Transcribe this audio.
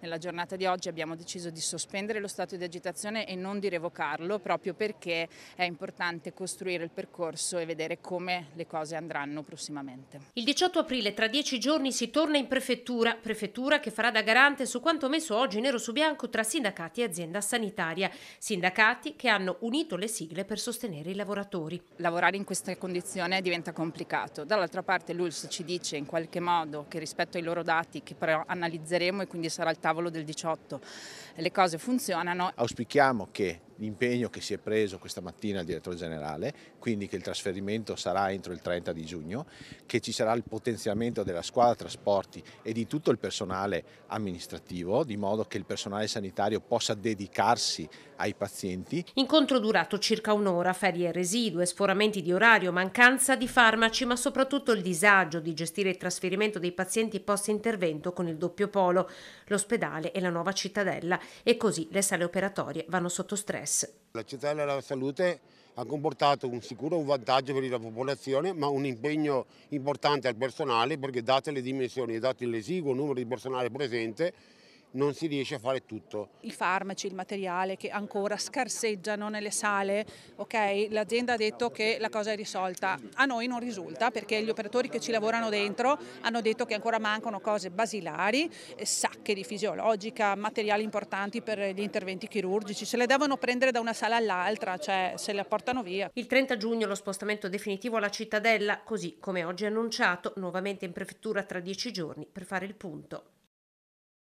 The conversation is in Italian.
Nella giornata di oggi abbiamo deciso di sospendere lo stato di agitazione e non di revocarlo proprio perché è importante costruire il percorso e vedere come le cose andranno prossimamente. Il 18 aprile tra dieci giorni si torna in prefettura, prefettura che farà da garante su quanto messo oggi nero su bianco tra sindacati e azienda sanitaria, sindacati che hanno unito le sigle per sostenere i lavoratori. Lavorare in queste condizioni diventa complicato, dall'altra parte l'ULS ci dice in qualche modo che rispetto ai loro dati che però analizzeremo e quindi sarà il tavolo del 18. Le cose funzionano. Auspichiamo che l'impegno che si è preso questa mattina il direttore generale, quindi che il trasferimento sarà entro il 30 di giugno, che ci sarà il potenziamento della squadra trasporti e di tutto il personale amministrativo, di modo che il personale sanitario possa dedicarsi ai pazienti. Incontro durato circa un'ora, ferie residue, sforamenti di orario, mancanza di farmaci, ma soprattutto il disagio di gestire il trasferimento dei pazienti post intervento con il doppio polo, l'ospedale e la nuova cittadella e così le sale operatorie vanno sotto stress stress. La città della salute ha comportato un sicuro un vantaggio per la popolazione ma un impegno importante al personale perché date le dimensioni e dato l'esiguo numero di personale presente non si riesce a fare tutto. I farmaci, il materiale che ancora scarseggiano nelle sale, ok? l'azienda ha detto che la cosa è risolta, a noi non risulta perché gli operatori che ci lavorano dentro hanno detto che ancora mancano cose basilari, eh, sacche di fisiologica, materiali importanti per gli interventi chirurgici, se le devono prendere da una sala all'altra, cioè se la portano via. Il 30 giugno lo spostamento definitivo alla cittadella, così come oggi annunciato, nuovamente in prefettura tra dieci giorni per fare il punto.